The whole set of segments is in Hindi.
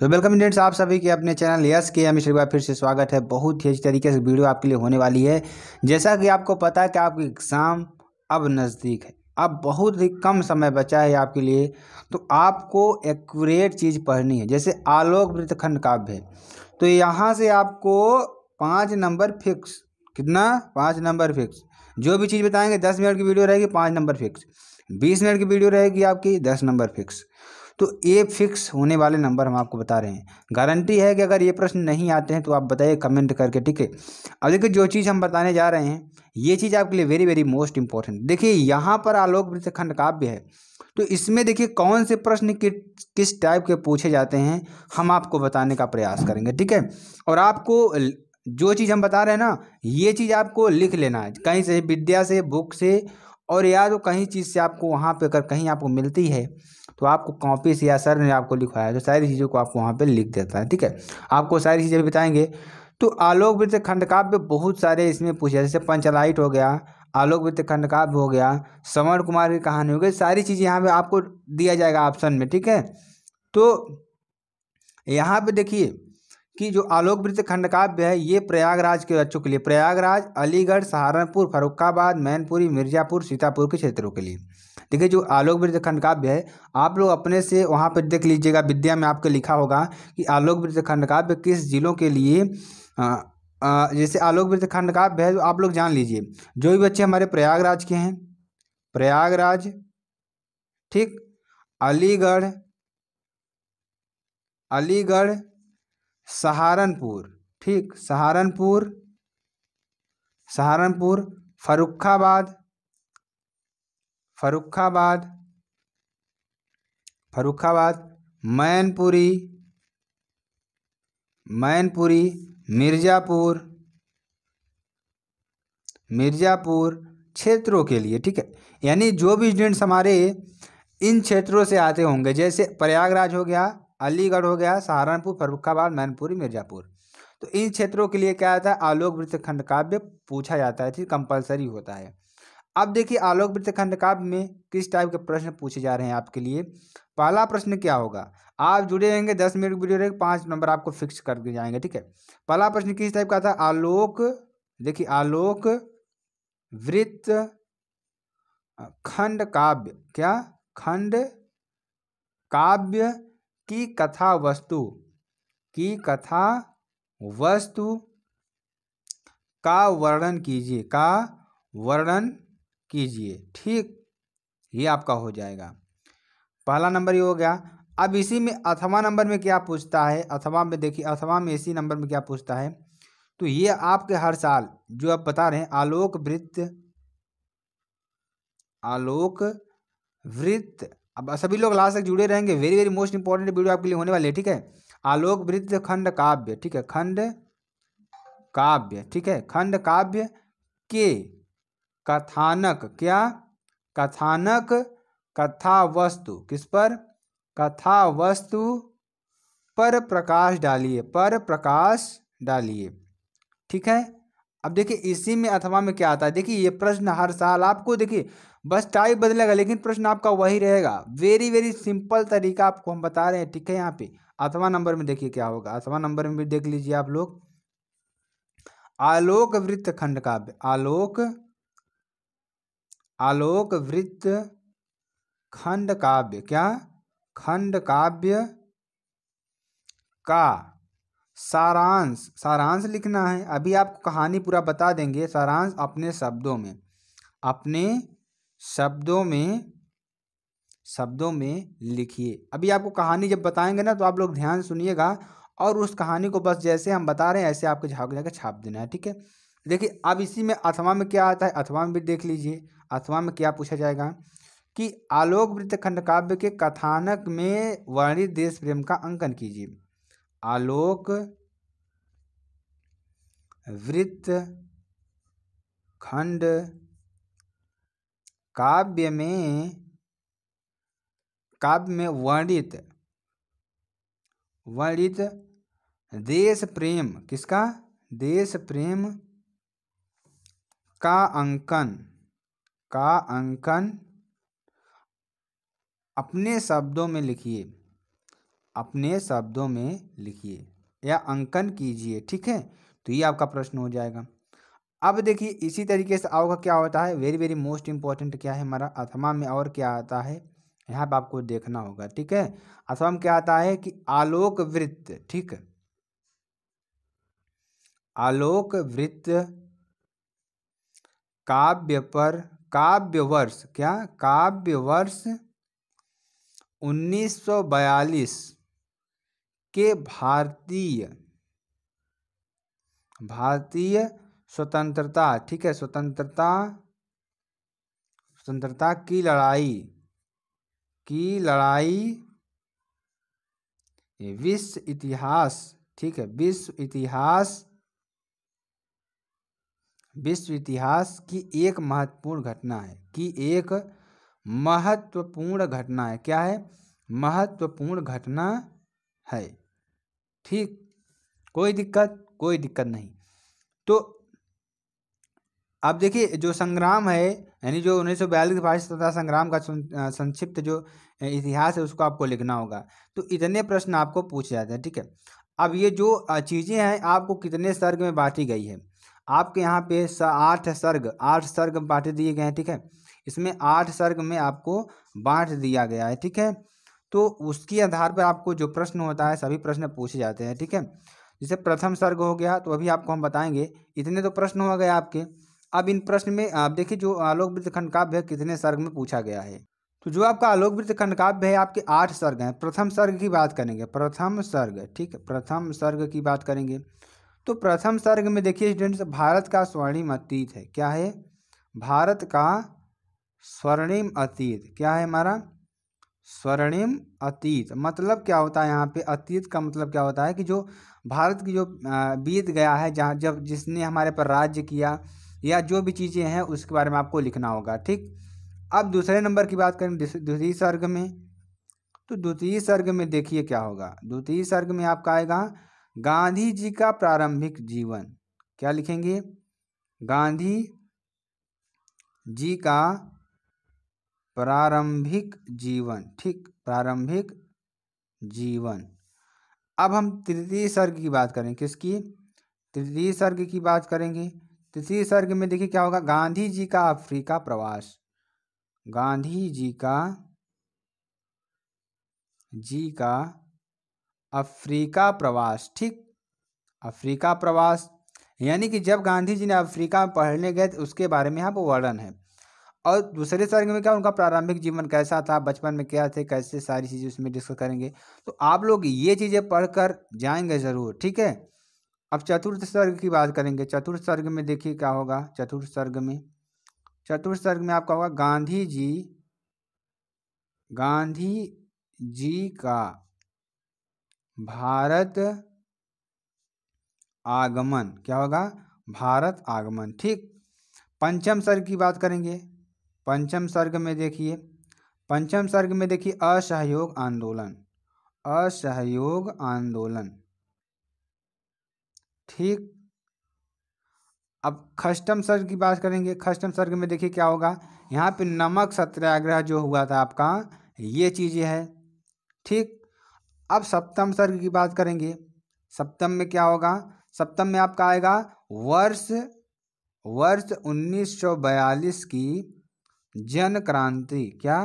तो वेलकम इंडियंट्स आप सभी के अपने चैनल यस के एम श्रीवा फिर से स्वागत है बहुत ही अच्छी तरीके से वीडियो आपके लिए होने वाली है जैसा कि आपको पता है कि आपकी एग्ज़ाम अब नज़दीक है अब बहुत ही कम समय बचा है आपके लिए तो आपको एक्यूरेट चीज़ पढ़नी है जैसे आलोक वृत्तखंड काव्य है तो यहाँ से आपको पाँच नंबर फिक्स कितना पाँच नंबर फिक्स जो भी चीज़ बताएंगे दस मिनट की वीडियो रहेगी पाँच नंबर फिक्स बीस मिनट की वीडियो रहेगी आपकी दस नंबर फिक्स तो ये फिक्स होने वाले नंबर हम आपको बता रहे हैं गारंटी है कि अगर ये प्रश्न नहीं आते हैं तो आप बताइए कमेंट करके ठीक है अब देखिए जो चीज़ हम बताने जा रहे हैं ये चीज़ आपके लिए वेरी वेरी मोस्ट इंपॉर्टेंट देखिए यहाँ पर आलोक वृत्त खंड काव्य है तो इसमें देखिए कौन से प्रश्न कि, किस टाइप के पूछे जाते हैं हम आपको बताने का प्रयास करेंगे ठीक है और आपको जो चीज़ हम बता रहे हैं ना ये चीज़ आपको लिख लेना है कहीं से विद्या से बुक से और या तो कहीं चीज़ से आपको वहाँ पे अगर कहीं आपको मिलती है तो आपको कॉपी से या सर ने आपको लिखवाया तो सारी चीज़ों को आप वहाँ पर लिख देता है ठीक है आपको सारी चीज़ें बताएंगे तो आलोक वृत्त खंडकाव्य बहुत सारे इसमें पूछे जैसे पंचलाइट हो गया आलोक वृत्त खंडकाव्य हो गया समर कुमार की कहानी हो गई सारी चीज़ें यहाँ पे आपको दिया जाएगा ऑप्शन में ठीक है तो यहाँ पे देखिए कि जो आलोक वृत्त खंडकाव्य है ये प्रयागराज के बच्चों के लिए प्रयागराज अलीगढ़ सहारनपुर फरुखाबाद मैनपुरी मिर्ज़ापुर सीतापुर के क्षेत्रों के लिए देखिए जो आलोक वृद्ध खंड काव्य है आप लोग अपने से वहाँ पर देख लीजिएगा विद्या में आपके लिखा होगा कि आलोक वृद्ध खंड काव्य किस जिलों के लिए जैसे आलोक वृत्त खंड काव्य है तो आप लोग जान लीजिए जो भी बच्चे हमारे प्रयागराज के हैं प्रयागराज ठीक अलीगढ़ अलीगढ़ सहारनपुर ठीक सहारनपुर सहारनपुर फरुखाबाद फरुखाबाद फरुखाबाद मैनपुरी मैनपुरी मिर्ज़ापुर मिर्ज़ापुर क्षेत्रों के लिए ठीक है यानी जो भी स्टूडेंट्स हमारे इन क्षेत्रों से आते होंगे जैसे प्रयागराज हो गया अलीगढ़ हो गया सहारनपुर फरुखाबाद मैनपुरी मिर्ज़ापुर तो इन क्षेत्रों के लिए क्या आता है आलोक वृत्त खंड काव्य पूछा जाता है ठीक कंपलसरी होता है अब देखिए आलोक खंड काव्य में किस टाइप के प्रश्न पूछे जा रहे हैं आपके लिए पहला प्रश्न क्या होगा आप जुड़े रहेंगे दस मिनट वीडियो रहेगा पाँच नंबर आपको फिक्स कर दिए जाएंगे ठीक है पहला प्रश्न किस टाइप का था आलोक देखिए आलोक वृत्त खंड काव्य क्या खंड काव्य की कथा वस्तु की कथा वस्तु का वर्णन कीजिए का वर्णन कीजिए ठीक ये आपका हो जाएगा पहला नंबर ये हो गया अब इसी में अथवा नंबर में क्या पूछता है अथवा में देखिए अथवा में इसी नंबर में क्या पूछता है तो ये आपके हर साल जो आप बता रहे हैं आलोक वृत्त आलोक वृत्त अब सभी लोग लास्ट तक जुड़े रहेंगे very very most important video आपके लिए होने वाले ठीक है आलोक वृत्त खंड काव्य ठीक है खंड काव्य ठीक है खंड काव्य के कथानक क्या कथानक कथा वस्तु किस पर कथा वस्तु पर प्रकाश डालिए पर प्रकाश डालिए ठीक है अब देखिए इसी में अथवा में क्या आता है देखिए ये प्रश्न हर साल आपको देखिए बस टाइप बदलेगा लेकिन प्रश्न आपका वही रहेगा वेरी वेरी सिंपल तरीका आपको हम बता रहे हैं ठीक है यहाँ पे अथवा नंबर में देखिए क्या होगा अथवा नंबर में भी देख लीजिए आप लोग आलोक वृत्त खंड काव्य आलोक आलोक वृत्त खंड काव्य क्या खंड काव्य का सारांश सारांश लिखना है अभी आपको कहानी पूरा बता देंगे सारांश अपने शब्दों में अपने शब्दों में शब्दों में लिखिए अभी आपको कहानी जब बताएंगे ना तो आप लोग ध्यान सुनिएगा और उस कहानी को बस जैसे हम बता रहे हैं ऐसे आपको झाक जाकर छाप देना है ठीक है देखिए अब इसी में अथवा में क्या आता है अथवा में भी देख लीजिए अथवा में क्या पूछा जाएगा कि आलोक वृत्त खंड काव्य के कथानक में वर्णित देश प्रेम का अंकन कीजिए आलोक वृत्त खंड काव्य में काव्य में वर्णित वर्णित देश प्रेम किसका देश प्रेम का अंकन का अंकन अपने शब्दों में लिखिए अपने शब्दों में लिखिए या अंकन कीजिए ठीक है तो ये आपका प्रश्न हो जाएगा अब देखिए इसी तरीके से आओ का क्या होता है वेरी वेरी मोस्ट इंपॉर्टेंट क्या है हमारा अथमा में और क्या आता है यहाँ पर आपको देखना होगा ठीक है अथवा में क्या आता है कि आलोक वृत्त ठीक आलोक वृत्त काव्य पर काव्य वर्ष क्या काव्य वर्ष 1942 के भारतीय भारतीय स्वतंत्रता ठीक है स्वतंत्रता स्वतंत्रता की लड़ाई की लड़ाई विश्व इतिहास ठीक है विश्व इतिहास विश्व इतिहास की एक महत्वपूर्ण घटना है कि एक महत्वपूर्ण घटना है क्या है महत्वपूर्ण घटना है ठीक कोई दिक्कत कोई दिक्कत नहीं तो अब देखिए जो संग्राम है यानी जो उन्नीस सौ बयालीस भारत संग्राम का संक्षिप्त जो इतिहास है उसको आपको लिखना होगा तो इतने प्रश्न आपको पूछे जाते हैं ठीक है अब ये जो चीज़ें हैं आपको कितने सर्ग में बांटी गई है आपके यहाँ पे आठ सर्ग आठ सर्ग बांट दिए गए हैं ठीक है इसमें आठ सर्ग में आपको बांट दिया गया है ठीक है तो उसके आधार पर आपको जो प्रश्न होता है सभी प्रश्न पूछे जाते हैं ठीक है जैसे प्रथम सर्ग हो गया तो अभी आपको हम बताएंगे इतने तो प्रश्न हो गए आपके अब इन प्रश्न में आप देखिए जो आलोक वृत्त खंड काव्य कितने सर्ग में पूछा गया है तो जो आपका आलोक वृत्त खंड काव्य है आपके आठ सर्ग हैं प्रथम सर्ग की बात करेंगे प्रथम सर्ग ठीक है प्रथम सर्ग की बात करेंगे तो प्रथम सर्ग में देखिए स्टूडेंट्स भारत का स्वर्णिम अतीत है क्या है भारत का स्वर्णिम अतीत क्या है हमारा स्वर्णिम अतीत मतलब क्या होता है यहाँ पे अतीत का मतलब क्या होता है कि जो भारत की जो बीत गया है जहाँ जब जिसने हमारे पर राज्य किया या जो भी चीज़ें हैं उसके बारे में आपको लिखना होगा ठीक अब दूसरे नंबर की बात करें द्वितीय सर्ग में तो द्वितीय सर्ग में देखिए क्या होगा द्वितीय सर्ग में आपका आएगा गांधी जी का प्रारंभिक जीवन क्या लिखेंगे गांधी जी का प्रारंभिक जीवन ठीक प्रारंभिक जीवन अब हम तृतीय सर्ग की बात करें किसकी तृतीय सर्ग की बात करेंगे तृतीय सर्ग में देखिए क्या होगा गांधी जी का अफ्रीका प्रवास गांधी जी का जी का अफ्रीका प्रवास ठीक अफ्रीका प्रवास यानी कि जब गांधी जी ने अफ्रीका में पढ़ने गए थे तो उसके बारे में यहाँ पर वर्णन है और दूसरे सर्ग में क्या उनका प्रारंभिक जीवन कैसा था बचपन में क्या थे कैसे सारी चीज़ें उसमें डिस्कस करेंगे तो आप लोग ये चीज़ें पढ़कर जाएंगे ज़रूर ठीक है अब चतुर्थ सर्ग की बात करेंगे चतुर्थ सर्ग में देखिए क्या होगा चतुर्थ सर्ग में चतुर्थ सर्ग में आपका होगा गांधी जी गांधी जी का भारत आगमन क्या होगा भारत आगमन ठीक पंचम सर्ग की बात करेंगे पंचम सर्ग में देखिए पंचम सर्ग में देखिए असहयोग आंदोलन असहयोग आंदोलन ठीक अब खष्टम सर्ग की बात करेंगे खष्टम सर्ग में देखिए क्या होगा यहाँ पे नमक सत्याग्रह जो हुआ था आपका ये चीज़ें है ठीक अब सप्तम सर्ग की बात करेंगे सप्तम में क्या होगा सप्तम में आपका आएगा वर्ष वर्ष 1942 की जन क्रांति क्या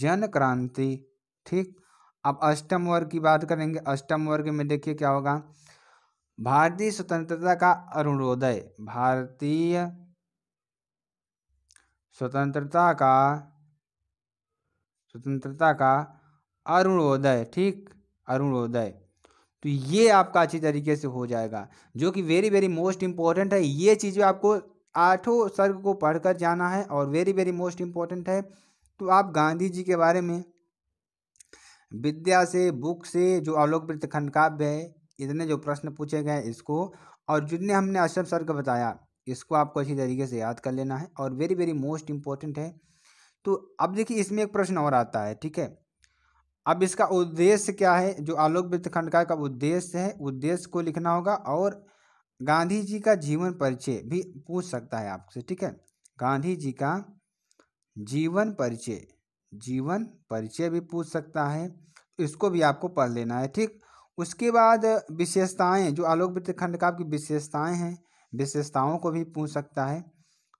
जन क्रांति ठीक अब अष्टम वर्ग की बात करेंगे अष्टम वर्ग में देखिए क्या होगा भारतीय स्वतंत्रता का अरुणोदय भारतीय स्वतंत्रता का स्वतंत्रता का अरुणोदय ठीक अरुणोदय तो ये आपका अच्छी तरीके से हो जाएगा जो कि वेरी वेरी मोस्ट इम्पॉर्टेंट है ये चीज़ आपको आठों सर्ग को पढ़कर जाना है और वेरी वेरी मोस्ट इम्पॉर्टेंट है तो आप गांधी जी के बारे में विद्या से बुक से जो अवलोक वृत्त खंड काव्य है इतने जो प्रश्न पूछे गए इसको और जितने हमने अष्टम सर्ग बताया इसको आपको अच्छी तरीके से याद कर लेना है और वेरी वेरी मोस्ट इम्पॉर्टेंट है तो अब देखिए इसमें एक प्रश्न और आता है ठीक है अब इसका उद्देश्य क्या है जो आलोक वृत्त खंडकार का उद्देश्य है उद्देश्य को लिखना होगा और गांधी जी का जीवन परिचय भी पूछ सकता है आपसे ठीक है गांधी जी का जीवन परिचय जीवन परिचय भी पूछ सकता है इसको भी आपको पढ़ लेना है ठीक उसके बाद विशेषताएं जो आलोक वृत्त खंड का आपकी विशेषताएं हैं विशेषताओं को भी पूछ सकता है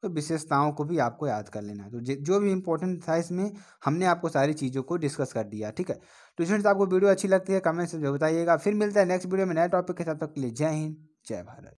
तो विशेषताओं को भी आपको याद कर लेना है तो जो भी इंपॉर्टेंट था इसमें हमने आपको सारी चीज़ों को डिस्कस कर दिया ठीक है तो स्टूडेंट्स आपको वीडियो अच्छी लगती है कमेंट्स में बताइएगा फिर मिलता है नेक्स्ट वीडियो में नए टॉपिक के साथ तक के लिए जय हिंद जय भारत